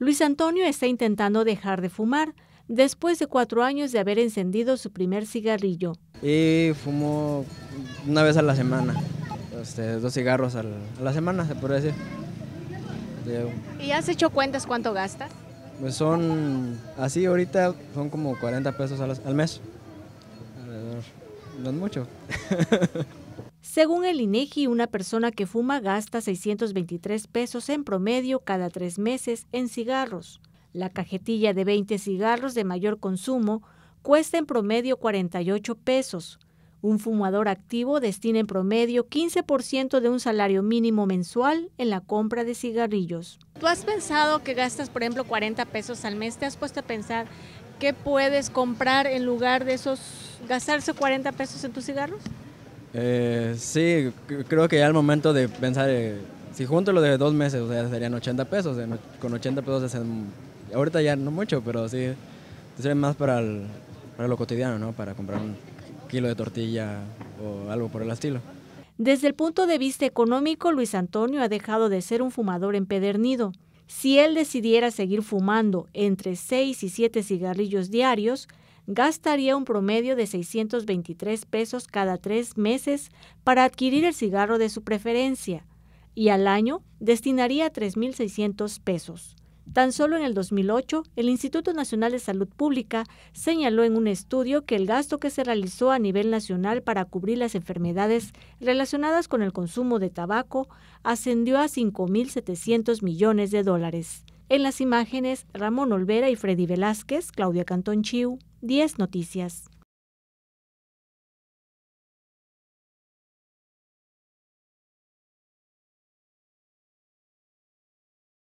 Luis Antonio está intentando dejar de fumar después de cuatro años de haber encendido su primer cigarrillo. Y fumo una vez a la semana, este, dos cigarros a la, semana, se puede decir. ¿Y has hecho cuentas cuánto gastas? Pues son, así ahorita son como 40 pesos al, al mes. No es mucho. Según el INEGI, e una persona que fuma gasta 623 pesos en promedio cada tres meses en cigarros. La cajetilla de 20 cigarros de mayor consumo cuesta en promedio 48 pesos. Un fumador activo destina en promedio 15% de un salario mínimo mensual en la compra de cigarrillos. ¿Tú has pensado que gastas, por ejemplo, 40 pesos al mes? ¿Te has puesto a pensar qué puedes comprar en lugar de esos, gastarse 40 pesos en tus cigarros? Eh, sí, creo que ya el momento de pensar, eh, si junto lo de dos meses, o sea, serían 80 pesos. con 80 pesos ahorita ya no mucho, pero sí, sirve más para, lo cotidiano, ¿no? Para comprar un kilo de tortilla o algo por el estilo. Desde el punto de vista económico, Luis Antonio ha dejado de ser un fumador empedernido. Si él decidiera seguir fumando entre seis y siete cigarrillos diarios, gastaría un promedio de 623 pesos cada tres meses para adquirir el cigarro de su preferencia y al año destinaría 3.600 pesos. Tan solo en el 2008, el Instituto Nacional de Salud Pública señaló en un estudio que el gasto que se realizó a nivel nacional para cubrir las enfermedades relacionadas con el consumo de tabaco ascendió a 5.700 millones de dólares. En las imágenes, Ramón Olvera y Freddy Velázquez, Claudia Cantón Chiu. 10 Noticias.